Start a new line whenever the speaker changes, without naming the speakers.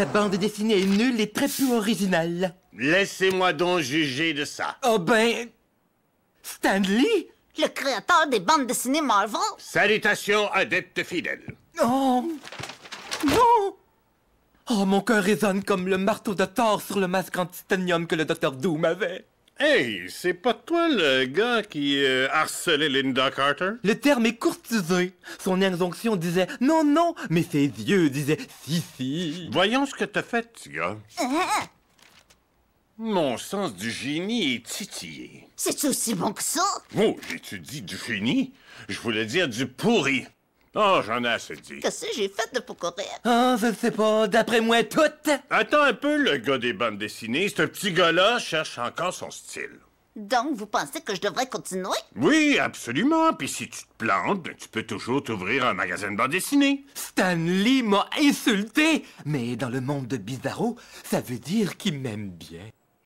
La bande dessinée est nulle et très peu originale.
Laissez-moi donc juger de
ça. Oh ben...
Stanley Le créateur des bandes dessinées Marvel
Salutations, adepte fidèle.
oh. Non
Oh, mon cœur résonne comme le marteau de Thor sur le masque en titanium que le docteur Doom avait.
Hey, c'est pas toi le gars qui euh, harcelait Linda Carter?
Le terme est courtisé. Son injonction disait non, non, mais ses yeux disaient si, si.
Voyons ce que t'as fait, gars. Mon sens du génie est titillé.
C'est aussi bon que ça?
Oh, dit « du génie. Je voulais dire du pourri. Oh, j'en ai assez dit. Qu'est-ce
que j'ai fait de pour courir? oh, je sais pas, d'après
moi, tout. Attends un peu, le gars des bandes dessinées. Ce petit gars-là cherche encore son style.
Donc, vous pensez que je devrais continuer?
Oui, absolument. Puis si tu te plantes, ben, tu peux toujours t'ouvrir un magasin de bande
dessinées. Stanley m'a insulté! Mais dans le monde de Bizarro, ça veut dire qu'il m'aime
bien.